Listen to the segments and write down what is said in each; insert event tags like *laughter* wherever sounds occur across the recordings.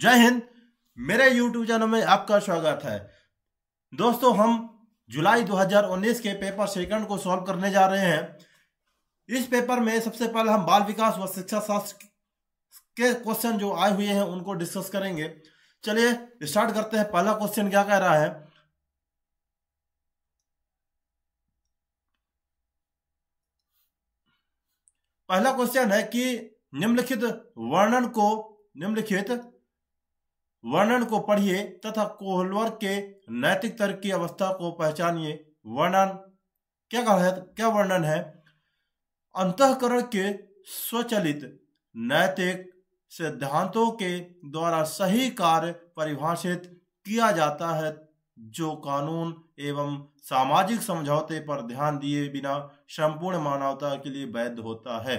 जय हिंद मेरे YouTube channel में आपका स्वागत है दोस्तों हम जुलाई 2019 के पेपर सेकंड को सॉल्व करने जा रहे हैं इस पेपर में सबसे पहले हम बाल विकास व शिक्षा शास्त्र के क्वेश्चन जो आए हुए हैं उनको डिस्कस करेंगे चलिए स्टार्ट करते हैं पहला क्वेश्चन क्या कह रहा है पहला क्वेश्चन है कि निम्नलिखित वर्णन को निम्नलिखित वर्णन को पढ़िए तथा कोहलवर के नैतिक तर्क की अवस्था को पहचानिए वर्णन क्या कहा है क्या वर्णन है अंतकरण के स्वचलित नैतिक सिद्धांतों के द्वारा सही कार्य परिभाषित किया जाता है जो कानून एवं सामाजिक समझौते पर ध्यान दिए बिना संपूर्ण मानवता के लिए वैध होता है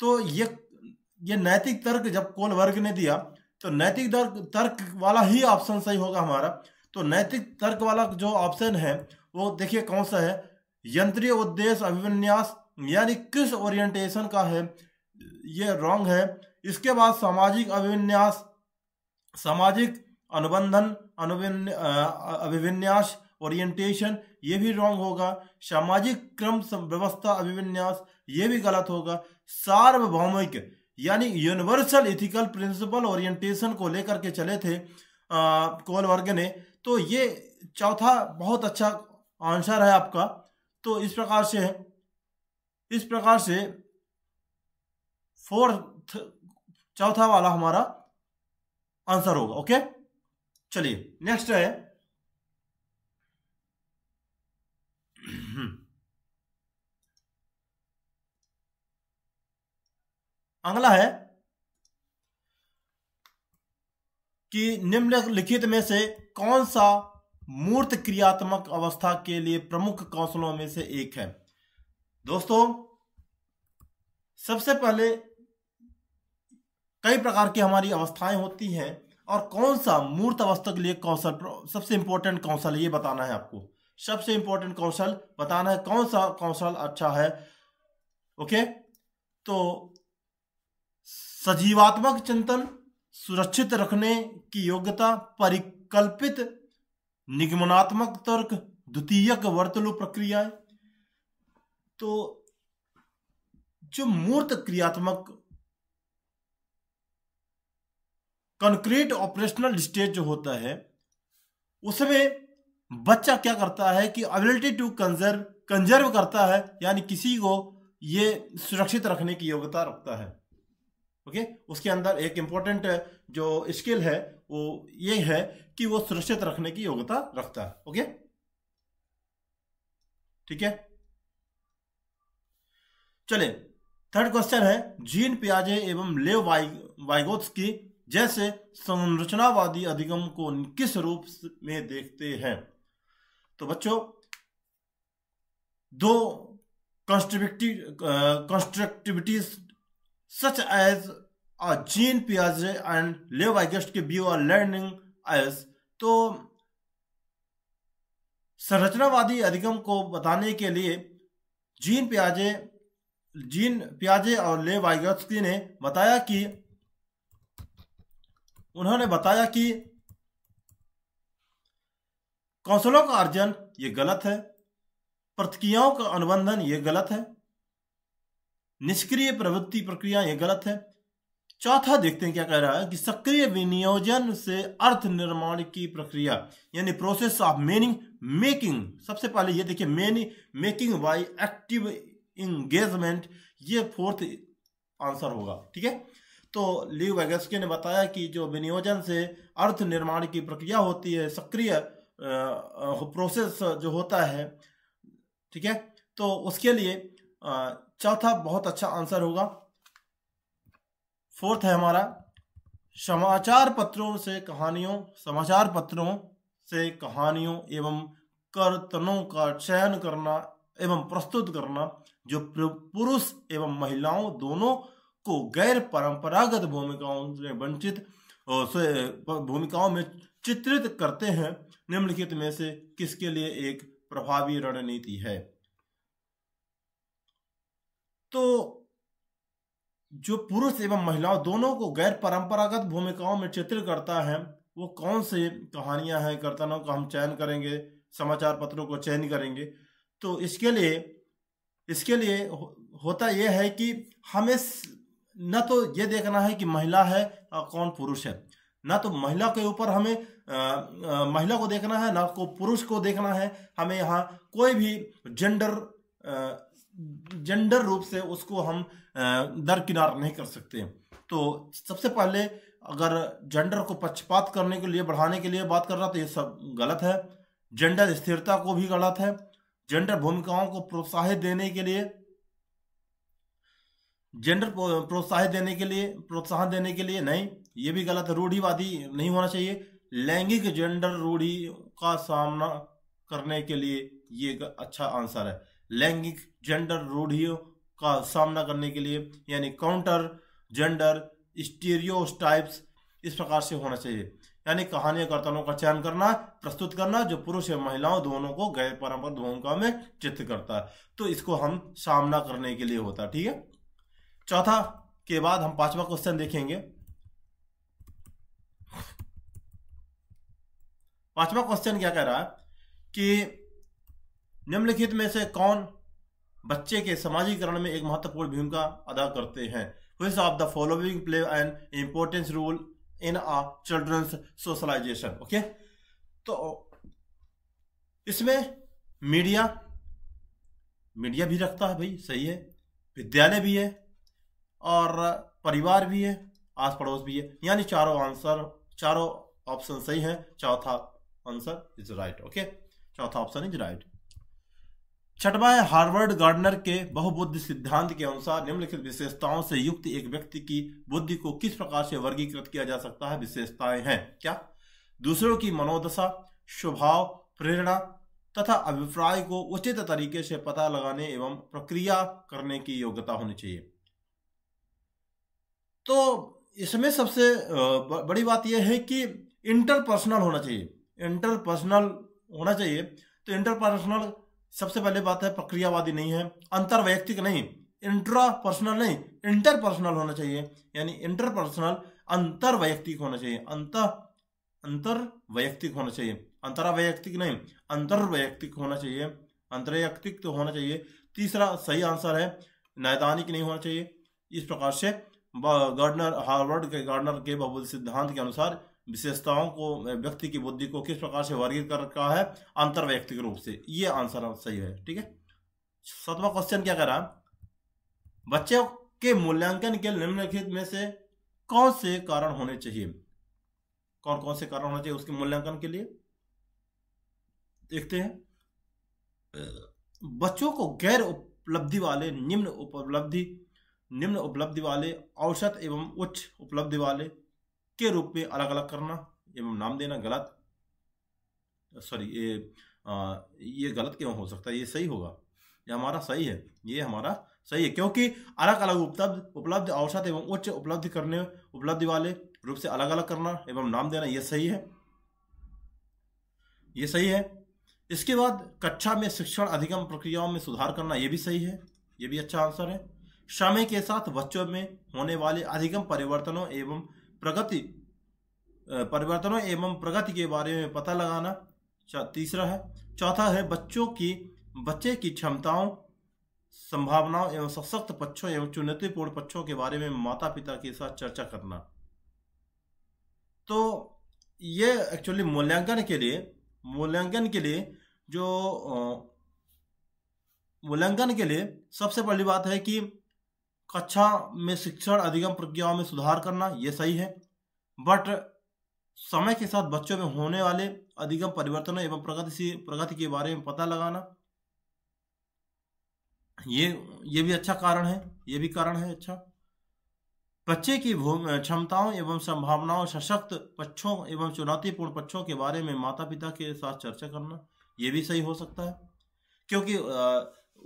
तो ये ये नैतिक तर्क जब कोलवर्ग ने दिया तो नैतिक तर्क वाला ही ऑप्शन सही होगा हमारा तो नैतिक तर्क वाला जो ऑप्शन है वो देखिए कौन सा है यंत्रीय उद्देश्य अभिविन्यास यानी किस ओरिएंटेशन का है ये रॉन्ग है इसके बाद सामाजिक अभिविन्यास सामाजिक अनुबंधन अनुविन अभिविन्यास ओरिएंटेशन ये भी रॉन्ग होगा सामाजिक क्रम व्यवस्था अभिविन्यास ये भी गलत होगा सार्वभौमिक यानी यूनिवर्सल इथिकल प्रिंसिपल ओरिएंटेशन को लेकर के चले थे कोलवर्ग ने तो ये चौथा बहुत अच्छा आंसर है आपका तो इस प्रकार से इस प्रकार से फोर्थ चौथा वाला हमारा आंसर होगा ओके चलिए नेक्स्ट है अगला है कि निम्नलिखित में से कौन सा मूर्त क्रियात्मक अवस्था के लिए प्रमुख कौशलों में से एक है दोस्तों सबसे पहले कई प्रकार की हमारी अवस्थाएं होती हैं और कौन सा मूर्त अवस्था के लिए कौशल सबसे इंपॉर्टेंट कौशल ये बताना है आपको सबसे इंपॉर्टेंट कौशल बताना है कौन सा कौशल अच्छा है ओके तो सजीवात्मक चिंतन सुरक्षित रखने की योग्यता परिकल्पित निगमनात्मक तर्क द्वितीयक वर्तलो प्रक्रियाएं तो जो मूर्त क्रियात्मक कंक्रीट ऑपरेशनल स्टेज जो होता है उसमें बच्चा क्या करता है कि अबिलिटी टू कंजर्व कंजर्व करता है यानी किसी को ये सुरक्षित रखने की योग्यता रखता है ओके उसके अंदर एक इम्पॉर्टेंट जो स्किल है वो ये है कि वो सुरक्षित रखने की योग्यता रखता है ओके ठीक है चले थर्ड क्वेश्चन है जीन पियाजे एवं लेव वाइगोत्स की जैसे संरचनावादी अधिगम को किस रूप में देखते हैं तो बच्चों दो कंस्ट्रक्टिविटीज such as uh, Jean Piaget and Levi view are learning as तो संरचनावादी अधिगम को बताने के लिए जीन प्याजे जीन प्याजे और ले वाइगस्की ने बताया कि उन्होंने बताया कि कौशलों का अर्जन ये गलत है प्रतिक्रियाओं का अनुबंधन ये गलत है निष्क्रिय प्रवृत्ति प्रक्रिया यह गलत है चौथा देखते हैं क्या कह रहा है कि सक्रिय विनियोजन से अर्थ निर्माण की प्रक्रिया यानी प्रोसेस ऑफ मीनिंग मेकिंग सबसे पहले ये देखिए meaning making by active engagement ये फोर्थ आंसर होगा ठीक है तो लीव वैगस्के ने बताया कि जो विनियोजन से अर्थ निर्माण की प्रक्रिया होती है सक्रिय प्रोसेस जो होता है ठीक है तो उसके लिए चौथा बहुत अच्छा आंसर होगा फोर्थ है हमारा समाचार पत्रों से कहानियों समाचार पत्रों से कहानियों एवं कर्तनों का चयन करना एवं प्रस्तुत करना जो पुरुष एवं महिलाओं दोनों को गैर परंपरागत भूमिकाओं से वंचित भूमिकाओं में चित्रित करते हैं निम्नलिखित में से किसके लिए एक प्रभावी रणनीति है तो जो पुरुष एवं महिलाओं दोनों को गैर परंपरागत भूमिकाओं में चित्रित करता है वो कौन से कहानियां हैं कर्तनों का हम चयन करेंगे समाचार पत्रों को चयन करेंगे तो इसके लिए इसके लिए होता यह है कि हमें न तो ये देखना है कि महिला है और कौन पुरुष है ना तो महिला के ऊपर हमें आ, आ, महिला को देखना है ना को पुरुष को देखना है हमें यहाँ कोई भी जेंडर जेंडर रूप से उसको हम दरकिनार नहीं कर सकते तो सबसे पहले अगर जेंडर को पक्षपात करने के लिए बढ़ाने के लिए बात कर रहा तो ये सब गलत है जेंडर स्थिरता को भी गलत है जेंडर भूमिकाओं को प्रोत्साहित देने के लिए जेंडर प्रोत्साहित देने के लिए प्रोत्साहन देने के लिए नहीं ये भी गलत है रूढ़ीवादी नहीं होना चाहिए लैंगिक जेंडर रूढ़ी का सामना करने के लिए ये अच्छा आंसर है लैंगिक जेंडर रूढ़ियों का सामना करने के लिए यानी काउंटर जेंडर स्टीरियोटाइप्स इस प्रकार से होना चाहिए यानी कहानियां कर्तनों का चयन करना प्रस्तुत करना जो पुरुष एवं महिलाओं दोनों को गैर परंपर भूमिका में चित्र करता है तो इसको हम सामना करने के लिए होता है ठीक है चौथा के बाद हम पांचवा क्वेश्चन देखेंगे पांचवा क्वेश्चन क्या कह रहा है कि निम्नलिखित में से कौन बच्चे के समाजीकरण में एक महत्वपूर्ण भूमिका अदा करते हैं which of the following play an importance role in a children's socialisation okay तो इसमें मीडिया मीडिया भी रखता है भाई सही है विद्यालय भी है और परिवार भी है आस पड़ोस भी है यानी चारों आंसर चारों ऑप्शन सही है चौथा आंसर इज राइट ओके चौथा ऑप्शन इज राइट छठवा है हार्वर्ड गार्डनर के बहुबुद्धि सिद्धांत के अनुसार निम्नलिखित विशेषताओं से युक्त एक व्यक्ति की बुद्धि को किस प्रकार से वर्गीकृत किया जा सकता है विशेषताएं हैं क्या दूसरों की मनोदशा स्वभाव प्रेरणा तथा अभिप्राय को उचित तरीके से पता लगाने एवं प्रक्रिया करने की योग्यता होनी चाहिए तो इसमें सबसे बड़ी बात यह है कि इंटरपर्सनल होना चाहिए इंटरपर्सनल होना चाहिए तो इंटरपर्सनल सबसे पहले बात है प्रक्रियावादी नहीं है वैयक्तिक नहीं इंट्रा पर्सनल नहीं इंटर पर्सनल होना चाहिए यानी इंटर पर्सनल अंतर वैयक्तिक होना चाहिए अंत अंतर वैयक्तिक होना चाहिए वैयक्तिक नहीं अंतर्वैयक्तिक होना चाहिए वैयक्तिक तो होना चाहिए तीसरा सही आंसर है नैदानिक नहीं होना चाहिए इस प्रकार से गार्डनर हार्वर्ड के गार्डनर के बहुत सिद्धांत के अनुसार विशेषताओं को व्यक्ति की बुद्धि को किस प्रकार से वर्गीकृत कर रखा है अंतर व्यक्तिक रूप से ये आंसर सही है ठीक है सातवां क्वेश्चन क्या कह रहा है बच्चों के मूल्यांकन के निम्नलिखित में से कौन से कारण होने चाहिए कौन कौन से कारण होने चाहिए उसके मूल्यांकन के लिए देखते हैं बच्चों को गैर उपलब्धि वाले निम्न उपलब्धि निम्न उपलब्धि वाले औसत एवं उच्च उपलब्धि वाले के रूप में अलग अलग करना एवं नाम देना गलत सॉरी ये आ, ये गलत क्यों हो सकता है ये सही होगा ये हमारा सही है ये हमारा सही है क्योंकि अलग अलग उपलब्ध उपलब्ध औसत एवं उच्च उपलब्ध करने उपलब्धि वाले रूप से अलग अलग करना एवं नाम देना यह सही है ये सही है इसके बाद कक्षा में शिक्षण अधिगम प्रक्रियाओं में सुधार करना यह भी सही है ये भी अच्छा आंसर है समय के साथ बच्चों में होने वाले अधिगम परिवर्तनों एवं प्रगति परिवर्तनों एवं प्रगति के बारे में पता लगाना तीसरा है चौथा है बच्चों की बच्चे की क्षमताओं संभावनाओं एवं सशक्त पक्षों एवं चुनौतीपूर्ण पक्षों के बारे में माता पिता के साथ चर्चा करना तो ये एक्चुअली मूल्यांकन के लिए मूल्यांकन के लिए जो मूल्यांकन के लिए सबसे पहली बात है कि कक्षा में शिक्षण अधिगम प्रक्रियाओं में सुधार करना ये सही है बट समय के साथ बच्चों में होने वाले अधिगम परिवर्तनों एवं प्रगति प्रगति के बारे में पता लगाना ये ये भी अच्छा कारण है ये भी कारण है अच्छा बच्चे की क्षमताओं एवं संभावनाओं सशक्त पक्षों एवं चुनौतीपूर्ण पक्षों के बारे में माता पिता के साथ चर्चा करना ये भी सही हो सकता है क्योंकि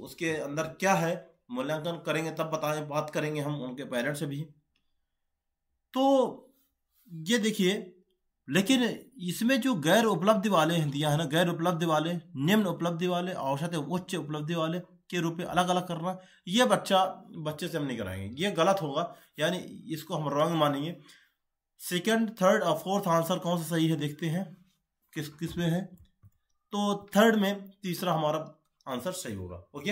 उसके अंदर क्या है मूल्यांकन करेंगे तब बताएं बात करेंगे हम उनके पेरेंट्स से भी तो ये देखिए लेकिन इसमें जो गैर उपलब्धि वाले हिंदियाँ हैं ना गैर उपलब्धि वाले निम्न उपलब्धि वाले औसत उच्च उपलब्धि वाले के रूप में अलग अलग करना ये बच्चा बच्चे से हम नहीं कराएंगे ये गलत होगा यानी इसको हम रॉन्ग मानेंगे सेकंड थर्ड और फोर्थ आंसर कौन सा सही है देखते हैं किस किस में है तो थर्ड में तीसरा हमारा आंसर सही होगा ओके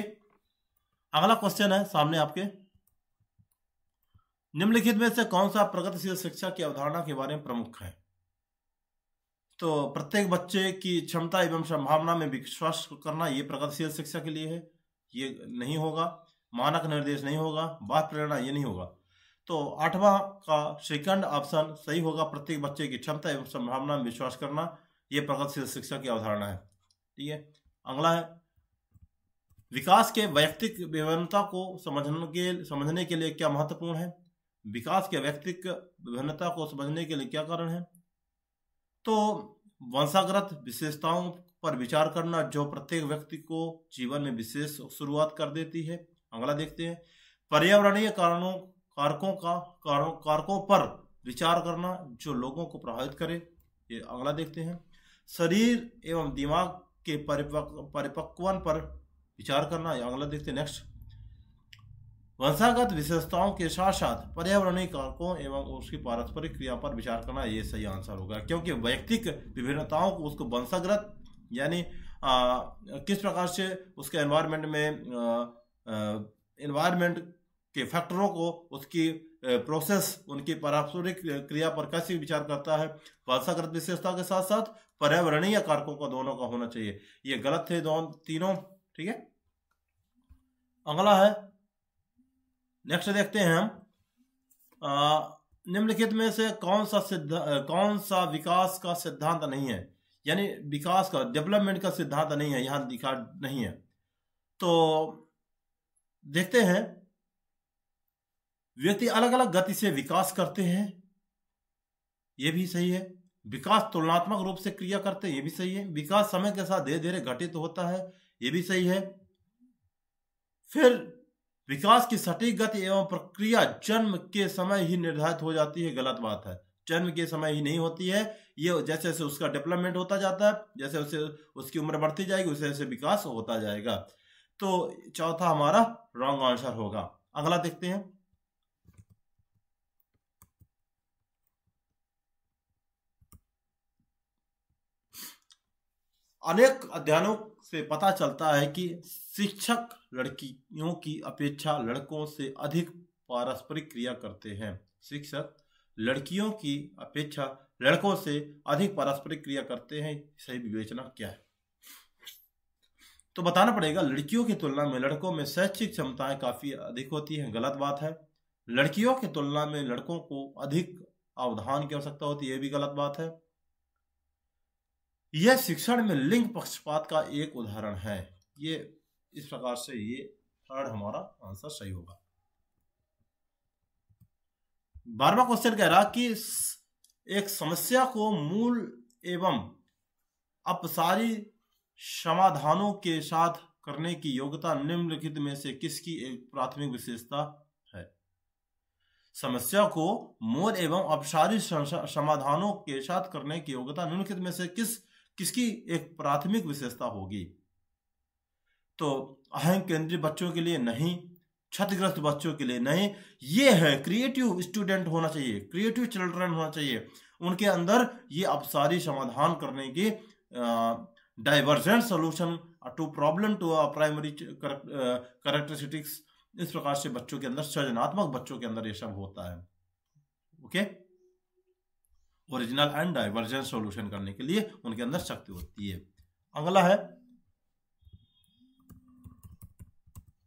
अगला क्वेश्चन है सामने आपके निम्नलिखित में से कौन सा प्रगतिशील शिक्षा की अवधारणा के बारे में प्रमुख है तो प्रत्येक बच्चे की क्षमता एवं संभावना में विश्वास करना ये प्रगतिशील शिक्षा के लिए है ये नहीं होगा मानक निर्देश नहीं होगा बात प्रेरणा ये नहीं होगा तो आठवां का सेकंड ऑप्शन सही होगा प्रत्येक बच्चे की क्षमता एवं संभावना में विश्वास करना ये प्रगतिशील शिक्षा की अवधारणा है ठीक है अगला है विकास के वैयक्तिक विभिन्नता को समझने के समझने के लिए क्या महत्वपूर्ण है विकास के वैयक्तिक विभिन्नता को समझने के लिए क्या कारण है तो वंशाग्रत विशेषताओं पर विचार करना जो प्रत्येक व्यक्ति को जीवन में विशेष शुरुआत कर देती है अगला देखते हैं पर्यावरणीय कारणों कारकों का कारकों पर विचार करना जो लोगों को प्रभावित करे ये अगला देखते हैं शरीर एवं दिमाग के परिपक्वन पर विचार करना ये अगला देखते हैं नेक्स्ट वंशागत विशेषताओं के साथ साथ पर्यावरणीय कारकों एवं उसकी पारस्परिक क्रिया पर विचार करना ये सही आंसर होगा क्योंकि व्यक्तिक विभिन्नताओं को उसको वंशाग्रत यानी किस प्रकार से उसके एनवायरमेंट में एनवायरमेंट के फैक्टरों को उसकी प्रोसेस उनकी पारस्परिक क्रिया पर कैसे विचार करता है वंशागत विशेषता के साथ साथ पर्यावरणीय कारकों का दोनों का होना चाहिए ये गलत थे दोनों तीनों ठीक है अगला है नेक्स्ट देखते हैं हम निम्नलिखित में से कौन सा सिद्धांत कौन सा विकास का सिद्धांत नहीं है यानी विकास का डेवलपमेंट का सिद्धांत नहीं है यहां दिखा नहीं है तो देखते हैं व्यक्ति अलग अलग गति से विकास करते हैं यह भी सही है विकास तुलनात्मक रूप से क्रिया करते हैं यह भी सही है विकास समय के साथ धीरे धीरे घटित होता है यह भी सही है फिर विकास की सटीक गति एवं प्रक्रिया जन्म के समय ही निर्धारित हो जाती है गलत बात है जन्म के समय ही नहीं होती है ये जैसे जैसे उसका डेवलपमेंट होता जाता है जैसे उसे उसकी उम्र बढ़ती जाएगी उसे जैसे विकास होता जाएगा तो चौथा हमारा रॉन्ग आंसर होगा अगला देखते हैं अनेक अध्ययनों से पता चलता है कि शिक्षक लड़कियों की अपेक्षा लड़कों से अधिक पारस्परिक क्रिया करते हैं शिक्षक लड़कियों की अपेक्षा लड़कों से अधिक पारस्परिक क्रिया करते हैं सही विवेचना क्या है तो बताना पड़ेगा लड़कियों की तुलना में लड़कों में शैक्षिक क्षमताएं काफी अधिक होती हैं गलत बात है लड़कियों की तुलना में लड़कों को अधिक अवधान की आवश्यकता होती है यह भी गलत बात है यह शिक्षण में लिंग पक्षपात का एक उदाहरण है ये इस प्रकार से ये थर्ड हमारा आंसर सही होगा बारवा क्वेश्चन कह रहा कि एक समस्या को मूल एवं अपसारी समाधानों के साथ करने की योग्यता निम्नलिखित में से किसकी एक प्राथमिक विशेषता है समस्या को मूल एवं अपसारी समाधानों के साथ करने की योग्यता निम्नलिखित में से किस किसकी एक प्राथमिक विशेषता होगी तो अहम केंद्रित बच्चों के लिए नहीं क्षतिग्रस्त बच्चों के लिए नहीं ये है क्रिएटिव स्टूडेंट होना चाहिए क्रिएटिव चिल्ड्रन होना चाहिए उनके अंदर ये अब सारी समाधान करने की divergent solution to problem to primary characteristics इस प्रकार से बच्चों के अंदर सृजनात्मक बच्चों के अंदर ये सब होता है okay okay? Original and divergence solution करने के लिए उनके अंदर शक्ति होती है अगला है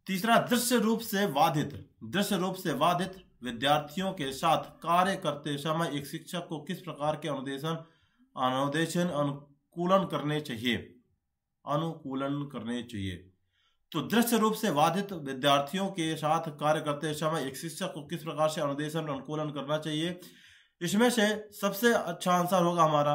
तीसरा दृश्य रूप से बाधित दृश्य रूप से बाधित विद्यार्थियों के साथ कार्य करते समय एक शिक्षक को किस प्रकार के अनुदेशन अनुदेशन अनुकूलन करने चाहिए अनुकूलन करने चाहिए तो दृश्य रूप से बाधित विद्यार्थियों के साथ कार्य करते समय एक शिक्षक को किस प्रकार से अनुदेशन अनुकूलन करना चाहिए इसमें से सबसे अच्छा आंसर होगा हमारा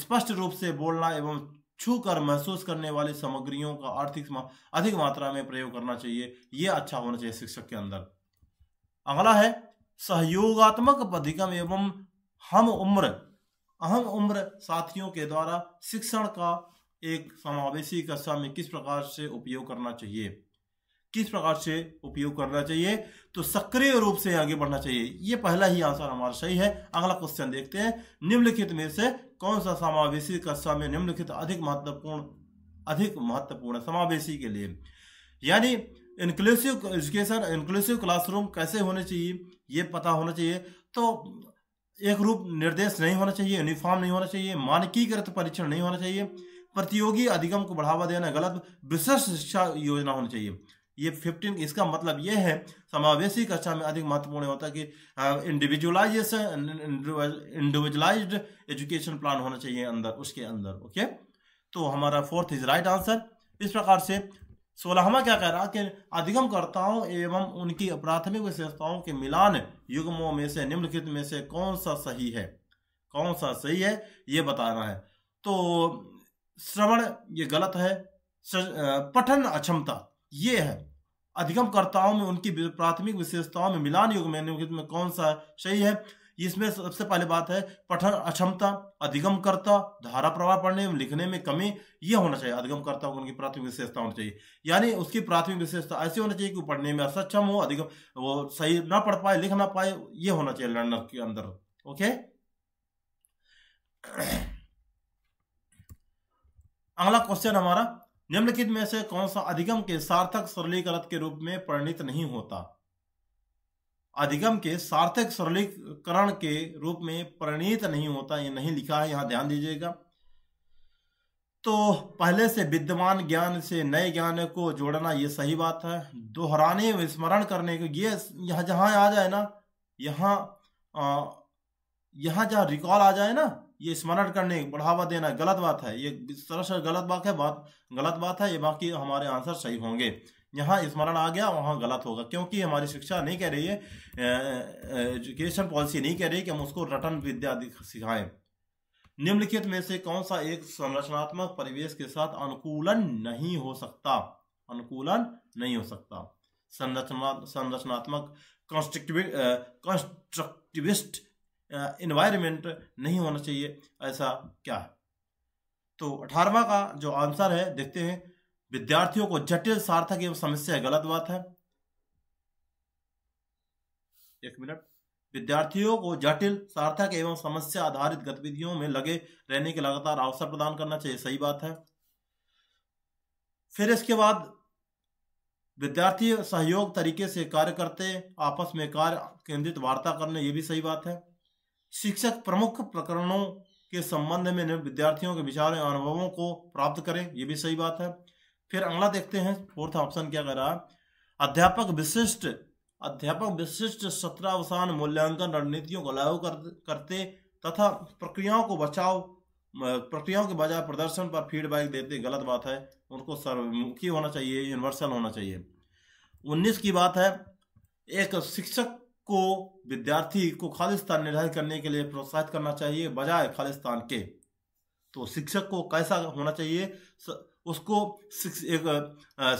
स्पष्ट रूप से बोलना एवं छू कर महसूस करने वाली सामग्रियों का आर्थिक मा, अधिक मात्रा में प्रयोग करना चाहिए यह अच्छा होना चाहिए शिक्षक के अंदर अगला है सहयोगात्मक अधिगम एवं हम उम्र अहम उम्र साथियों के द्वारा शिक्षण का एक समावेशी कक्षा में किस प्रकार से उपयोग करना चाहिए किस प्रकार से उपयोग करना चाहिए तो सक्रिय रूप से आगे बढ़ना चाहिए ये पहला ही आंसर हमारा सही है अगला क्वेश्चन देखते हैं निम्नलिखित में से कौन सा समावेशी कक्षा में निम्नलिखित अधिक महत्वपूर्ण अधिक महत्वपूर्ण समावेशी के लिए यानी इंक्लूसिव एजुकेशन इंक्लूसिव क्लासरूम कैसे होने चाहिए ये पता होना चाहिए तो एक रूप निर्देश नहीं होना चाहिए यूनिफॉर्म नहीं होना चाहिए मानकीकृत परीक्षण नहीं होना चाहिए प्रतियोगी अधिगम को बढ़ावा देना गलत विशेष शिक्षा योजना होनी चाहिए ये फिफ्टीन इसका मतलब ये है समावेशी कक्षा में अधिक महत्वपूर्ण होता है कि इंडिविजुअलाइजेशन इंडिविजुअलाइज्ड एजुकेशन प्लान होना चाहिए अंदर उसके अंदर ओके तो हमारा फोर्थ इज राइट आंसर इस प्रकार से सोलहवा क्या कह रहा है कि अधिगमकर्ताओं एवं उनकी प्राथमिक विशेषताओं के मिलान युगमों में से निम्नलिखित में से कौन सा सही है कौन सा सही है ये बताना है तो श्रवण ये गलत है पठन अक्षमता ये है अधिगम में उनकी प्राथमिक विशेषताओं में मिलान युग में कौन सा सही है इसमें सबसे पहले बात है पठन अक्षमता अधिगम करता धारा प्रवाह पढ़ने में लिखने में कमी यह होना चाहिए अधिगम करता को उनकी प्राथमिक विशेषता होनी चाहिए यानी उसकी प्राथमिक विशेषता ऐसी होनी चाहिए कि पढ़ने में असक्षम हो अधिगम वो सही ना पढ़ पाए लिख ना पाए ये होना चाहिए लर्नर के अंदर ओके अगला क्वेश्चन हमारा निम्नलिखित में से कौन सा अधिगम के सार्थक सरलीकरण के रूप में परिणित नहीं होता अधिगम के सार्थक सरलीकरण के रूप में परिणित नहीं होता ये नहीं लिखा है यहां ध्यान दीजिएगा तो पहले से विद्यमान ज्ञान से नए ज्ञान को जोड़ना ये सही बात है दोहराने विस्मरण करने को ये यहां जहां आ जाए ना आ, यहां जहां रिकॉल आ जाए ना ये स्मरण करने बढ़ावा देना गलत बात है ये सरासर गलत बात है बात गलत बात है ये बाकी हमारे आंसर सही होंगे यहाँ स्मरण आ गया वहाँ गलत होगा क्योंकि हमारी शिक्षा नहीं कह रही है एजुकेशन पॉलिसी नहीं कह रही कि हम उसको रटन विद्या सिखाएं निम्नलिखित में से कौन सा एक संरचनात्मक परिवेश के साथ अनुकूलन नहीं हो सकता अनुकूलन नहीं हो सकता संरचना संरचनात्मक कंस्ट्रक्टिव कंस्ट्रक्टिविस्ट इन्वायरमेंट नहीं होना चाहिए ऐसा क्या है तो अठारहवा का जो आंसर है देखते हैं विद्यार्थियों को जटिल सार्थक एवं समस्या गलत बात है एक मिनट विद्यार्थियों को जटिल सार्थक एवं समस्या आधारित गतिविधियों में लगे रहने के लगातार अवसर प्रदान करना चाहिए सही बात है फिर इसके बाद विद्यार्थी सहयोग तरीके से कार्य करते आपस में कार्य केंद्रित वार्ता करने ये भी सही बात है शिक्षक प्रमुख प्रकरणों के संबंध में विद्यार्थियों के विचार एवं अनुभवों को प्राप्त करें ये भी सही बात है फिर अगला देखते हैं फोर्थ ऑप्शन क्या कह रहा है अध्यापक विशिष्ट अध्यापक विशिष्ट सत्रावसान मूल्यांकन रणनीतियों को लागू कर, करते तथा प्रक्रियाओं को बचाव प्रक्रियाओं के बजाय प्रदर्शन पर फीडबैक देते गलत बात है उनको सर्वमुखी होना चाहिए यूनिवर्सल होना चाहिए उन्नीस की बात है एक शिक्षक को विद्यार्थी को खालिस्तान निर्धारित करने के लिए प्रोत्साहित करना चाहिए बजाय खालिस्तान के तो शिक्षक को कैसा होना चाहिए उसको एक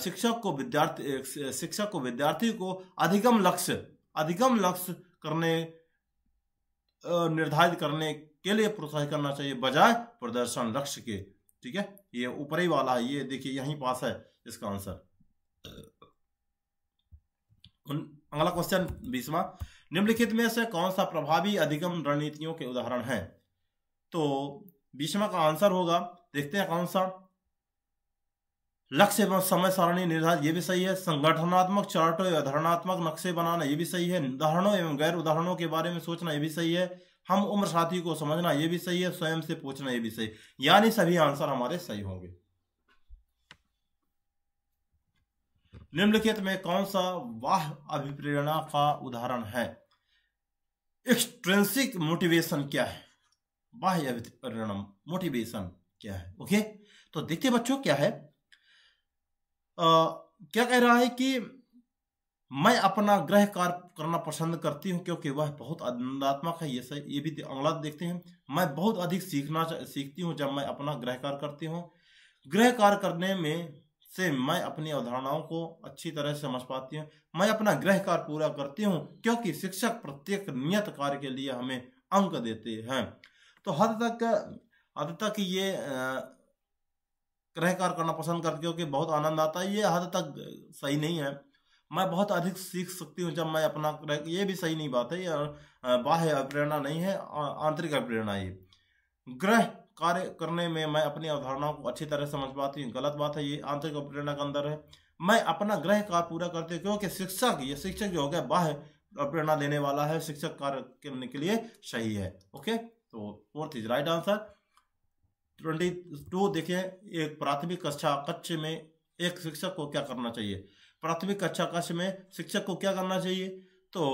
शिक्षक को विद्यार्थी शिक्षक को विद्यार्थी को अधिकम लक्ष्य अधिकम लक्ष्य करने निर्धारित करने के लिए प्रोत्साहित करना चाहिए बजाय प्रदर्शन लक्ष्य के ठीक है ये ऊपरी वाला है ये देखिए यहीं पास है इसका आंसर अगला क्वेश्चन बीसवा निम्नलिखित में से कौन सा प्रभावी अधिगम रणनीतियों के उदाहरण है तो बीसवा का आंसर होगा देखते हैं कौन सा लक्ष्य एवं समय सारणी निर्धारित ये भी सही है संगठनात्मक चार्टो एवं धारणात्मक नक्शे बनाना ये भी सही है उदाहरणों एवं गैर उदाहरणों के बारे में सोचना ये भी सही है हम उम्र साथी को समझना ये भी सही है स्वयं से पूछना ये भी सही यानी सभी आंसर हमारे सही होंगे निम्नलिखित में कौन सा वाह अभिप्रेरणा का उदाहरण है एक्सट्रेंसिक मोटिवेशन क्या है बाह्य अभिप्रेरणा मोटिवेशन क्या है ओके तो देखते बच्चों क्या है आ, क्या कह रहा है कि मैं अपना ग्रह कार्य करना पसंद करती हूं क्योंकि वह बहुत आनंदात्मक है ये सही ये भी अंगला देखते हैं मैं बहुत अधिक सीखना सीखती हूं जब मैं अपना ग्रह कार्य करती हूं ग्रह कार्य करने में से मैं अपनी अवधारणाओं को अच्छी तरह से समझ पाती हूँ मैं अपना गृह कार्य पूरा करती हूँ क्योंकि शिक्षक प्रत्येक नियत कार्य के लिए हमें अंक देते हैं तो हद तक हद तक ये गृह कार्य करना पसंद करती हूँ क्योंकि बहुत आनंद आता है ये हद तक सही नहीं है मैं बहुत अधिक सीख सकती हूँ जब मैं अपना ये भी सही नहीं बात है ये बाह्य प्रेरणा नहीं है आंतरिक प्रेरणा ये ग्रह कार्य करने में मैं अपनी अवधारणाओं को अच्छी तरह समझ पाती हूँ गलत बात है ये आंतरिक प्रेरणा के अंदर है मैं अपना ग्रह कार्य पूरा करती हूँ क्योंकि शिक्षक ये शिक्षक जो हो गया बाह्य प्रेरणा देने वाला है शिक्षक कार्य करने के लिए सही है ओके तो fourth is right answer twenty two देखिए एक प्राथमिक कक्षा कक्ष में एक शिक्षक को क्या करना चाहिए प्राथमिक कक्षा कक्ष में शिक्षक को क्या करना चाहिए तो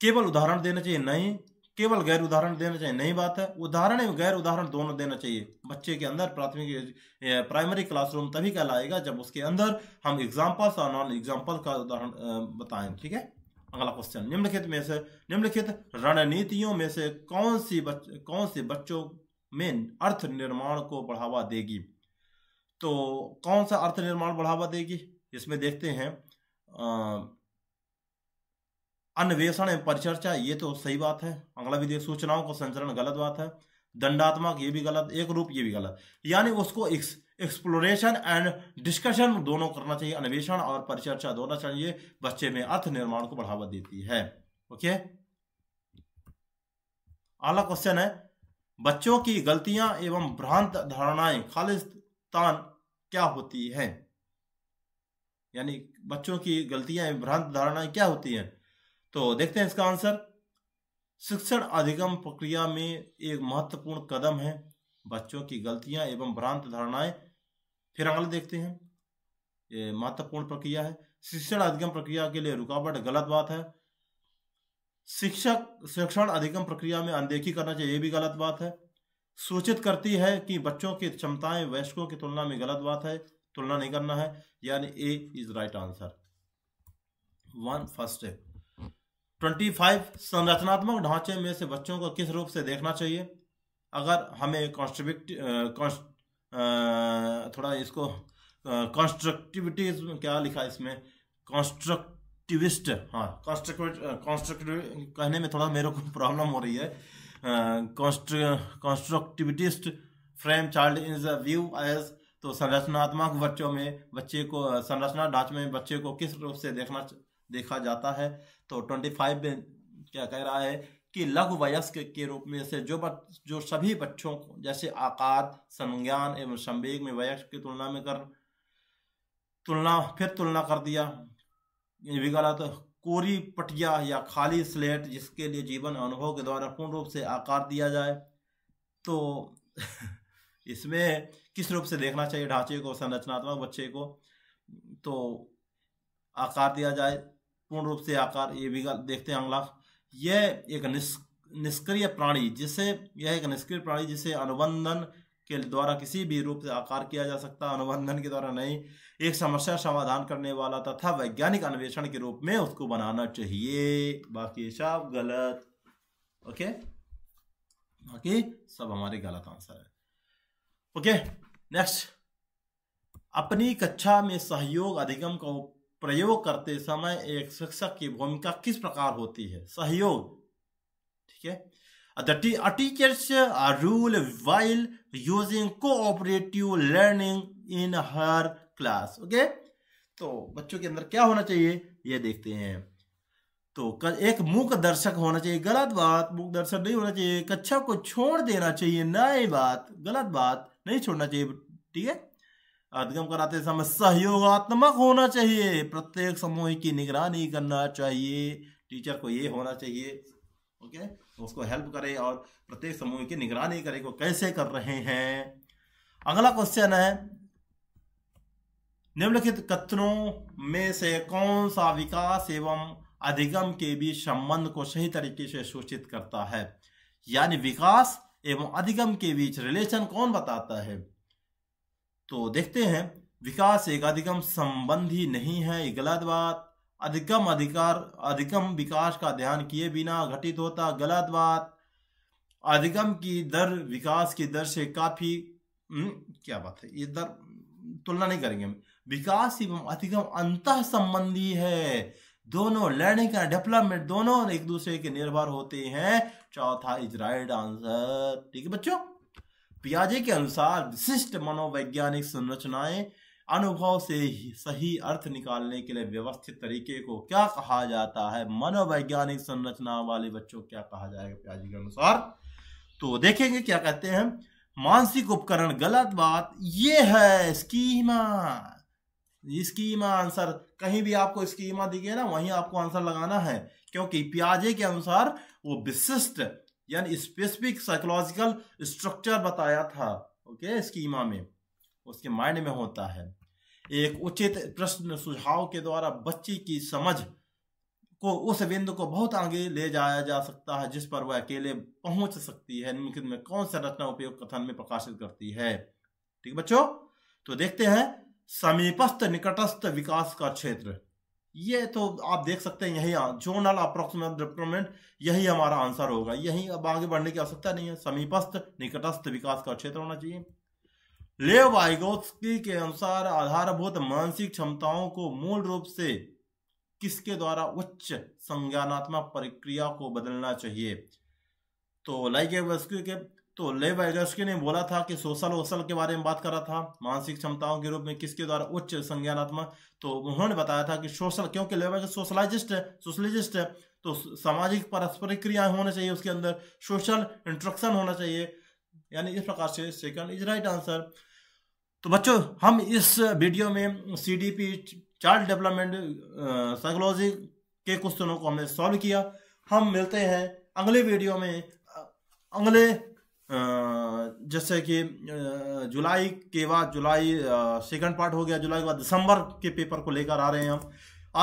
केवल उदाहरण देना चाहिए नहीं केवल गैर उदाहरण देना चाहिए नई बात है उदाहरण एवं गैर उदाहरण दोनों देना चाहिए बच्चे के अंदर प्राथमिक प्राइमरी क्लासरूम तभी कहलाएगा जब उसके अंदर हम एग्जाम्पल्स और नॉन एग्जाम्पल का उदाहरण बताएं ठीक है अगला क्वेश्चन निम्नलिखित में से निम्नलिखित रणनीतियों में से कौन सी बच, कौन से बच्चों में अर्थ निर्माण को बढ़ावा देगी तो कौन सा अर्थ निर्माण बढ़ावा देगी इसमें देखते हैं आ, अन्वेषण एवं परिचर्चा ये तो सही बात है अगला विधि सूचनाओं का संचरण गलत बात है दंडात्मक ये भी गलत एक रूप ये भी गलत यानी उसको एक्सप्लोरेशन एंड डिस्कशन दोनों करना चाहिए अन्वेषण और परिचर्चा दोनों चाहिए बच्चे में अर्थ निर्माण को बढ़ावा देती है ओके अगला क्वेश्चन है बच्चों की गलतियां एवं भ्रांत धारणाएं खालिस्तान क्या होती है यानी बच्चों की गलतियां एवं भ्रांत धारणाएं क्या होती हैं तो देखते हैं इसका आंसर शिक्षण अधिगम प्रक्रिया में एक महत्वपूर्ण कदम है बच्चों की गलतियां एवं भ्रांत धारणाएं फिर अगले देखते हैं ये महत्वपूर्ण प्रक्रिया है शिक्षण अधिगम प्रक्रिया के लिए रुकावट गलत बात है शिक्षक शिक्षण अधिगम प्रक्रिया में अनदेखी करना चाहिए ये भी गलत बात है सूचित करती है कि बच्चों की क्षमताएं वयस्कों की तुलना में गलत बात है तुलना नहीं करना है यानी A is right answer one first है ट्वेंटी फाइव संरचनात्मक ढांचे में से बच्चों को किस रूप से देखना चाहिए अगर हमें कॉन्स्ट्रिक्ट थोड़ा इसको कॉन्स्ट्रक्टिविटी क्या लिखा इसमें कॉन्स्ट्रक्टिविस्ट हाँ कॉन्स्ट्रक्ट कॉन्स्ट्रक्टिव कहने में थोड़ा मेरे को प्रॉब्लम हो रही है constructivist frame child is a view as तो संरचनात्मक बच्चों में बच्चे को संरचना ढांचे में बच्चे को किस रूप से देखना देखा जाता है तो ट्वेंटी फाइव में क्या कह रहा है कि लघु वयस्क के रूप में से जो बच जो सभी बच्चों को जैसे आकार संज्ञान एवं संवेग में वयस्क की तुलना में कर तुलना फिर तुलना कर दिया गलत तो कोरी पटिया या खाली स्लेट जिसके लिए जीवन अनुभव के द्वारा पूर्ण रूप से आकार दिया जाए तो *laughs* इसमें किस रूप से देखना चाहिए ढांचे को संरचनात्मक बच्चे को तो आकार दिया जाए पूर्ण रूप से आकार ये भी देखते हैं अंगलाख यह एक निष्क्रिय प्राणी जिसे यह एक निष्क्रिय प्राणी जिसे अनुबंधन के द्वारा किसी भी रूप से आकार किया जा सकता अनुबंधन के द्वारा नहीं एक समस्या समाधान करने वाला तथा वैज्ञानिक अन्वेषण के रूप में उसको बनाना चाहिए बाकी सब गलत ओके बाकी सब हमारे गलत आंसर है ओके नेक्स्ट अपनी कक्षा में सहयोग अधिगम का प्रयोग करते समय एक शिक्षक की भूमिका किस प्रकार होती है सहयोग ठीक है teacher's role while using cooperative learning in her class okay तो बच्चों के अंदर क्या होना चाहिए ये देखते हैं तो एक मूक दर्शक होना चाहिए गलत बात मूक दर्शक नहीं होना चाहिए कक्षा को छोड़ देना चाहिए नई बात गलत बात नहीं छोड़ना चाहिए ठीक है अधिगम कराते समय सहयोगात्मक होना चाहिए प्रत्येक समूह की निगरानी करना चाहिए टीचर को ये होना चाहिए ओके उसको हेल्प करे और प्रत्येक समूह की निगरानी करे को कैसे कर रहे हैं अगला क्वेश्चन है निम्नलिखित कथनों में से कौन सा विकास एवं अधिगम के बीच संबंध को सही तरीके से सूचित करता है यानी विकास एवं अधिगम के बीच रिलेशन कौन बताता है तो देखते हैं विकास एकाधिकम संबंधी नहीं है ये गलत बात अधिकम अधिकार अधिकम विकास का ध्यान किए बिना घटित होता गलत बात अधिकम की दर विकास की दर से काफी हम्म, क्या बात है ये दर तुलना नहीं करेंगे हम विकास एवं अधिकम अंत संबंधी है दोनों लर्निंग एंड डेवलपमेंट दोनों एक दूसरे के निर्भर होते हैं चौथा इज राइट आंसर ठीक है बच्चों पियाजे के अनुसार विशिष्ट मनोवैज्ञानिक संरचनाएं अनुभव से सही अर्थ निकालने के लिए व्यवस्थित तरीके को क्या कहा जाता है मनोवैज्ञानिक संरचना वाले बच्चों क्या कहा जाएगा प्याजी के अनुसार तो देखेंगे क्या कहते हैं मानसिक उपकरण गलत बात यह है स्कीमा स्कीमा आंसर कहीं भी आपको स्कीमा दिखे ना वहीं आपको आंसर लगाना है क्योंकि प्याजे के अनुसार वो विशिष्ट यानी स्पेसिफिक साइकोलॉजिकल स्ट्रक्चर बताया था ओके स्कीमा में उसके माइंड में होता है एक उचित प्रश्न सुझाव के द्वारा बच्चे की समझ को उस बिंदु को बहुत आगे ले जाया जा सकता है जिस पर वह अकेले पहुंच सकती है निम्नलिखित में कौन सा रचना उपयोग कथन में प्रकाशित करती है ठीक बच्चों तो देखते हैं समीपस्थ निकटस्थ विकास का क्षेत्र ये तो आप देख सकते हैं यही जोनल अप्रोक्सीमेट डिप्लोमेंट यही हमारा आंसर होगा यही अब आगे बढ़ने की आवश्यकता नहीं है समीपस्थ निकटस्थ विकास का क्षेत्र होना चाहिए ले वाइगोत्स्की के अनुसार आधारभूत मानसिक क्षमताओं को मूल रूप से किसके द्वारा उच्च संज्ञानात्मक प्रक्रिया को बदलना चाहिए तो लाइक के तो लेव एगस्किन ने बोला था कि सोशल वोशल के बारे में बात कर रहा था मानसिक क्षमताओं के रूप में किसके द्वारा उच्च संज्ञानात्मक तो उन्होंने बताया था कि सोशल क्योंकि लेव सोशलाइजिस्ट है सोशलिस्ट है तो सामाजिक पारस्परिक क्रियाएं होना चाहिए उसके अंदर सोशल इंट्रक्शन होना चाहिए यानी इस प्रकार से सेकंड इज राइट आंसर तो बच्चों हम इस वीडियो में C D P child development psychology के क्वेश्चनों को हमने सॉल्व किया हम मिलते हैं अगले वीडियो में अगले जैसे कि जुलाई के बाद जुलाई सेकंड पार्ट हो गया जुलाई के बाद दिसंबर के पेपर को लेकर आ रहे हैं हम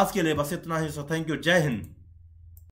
आज के लिए बस इतना ही सो थैंक यू जय हिंद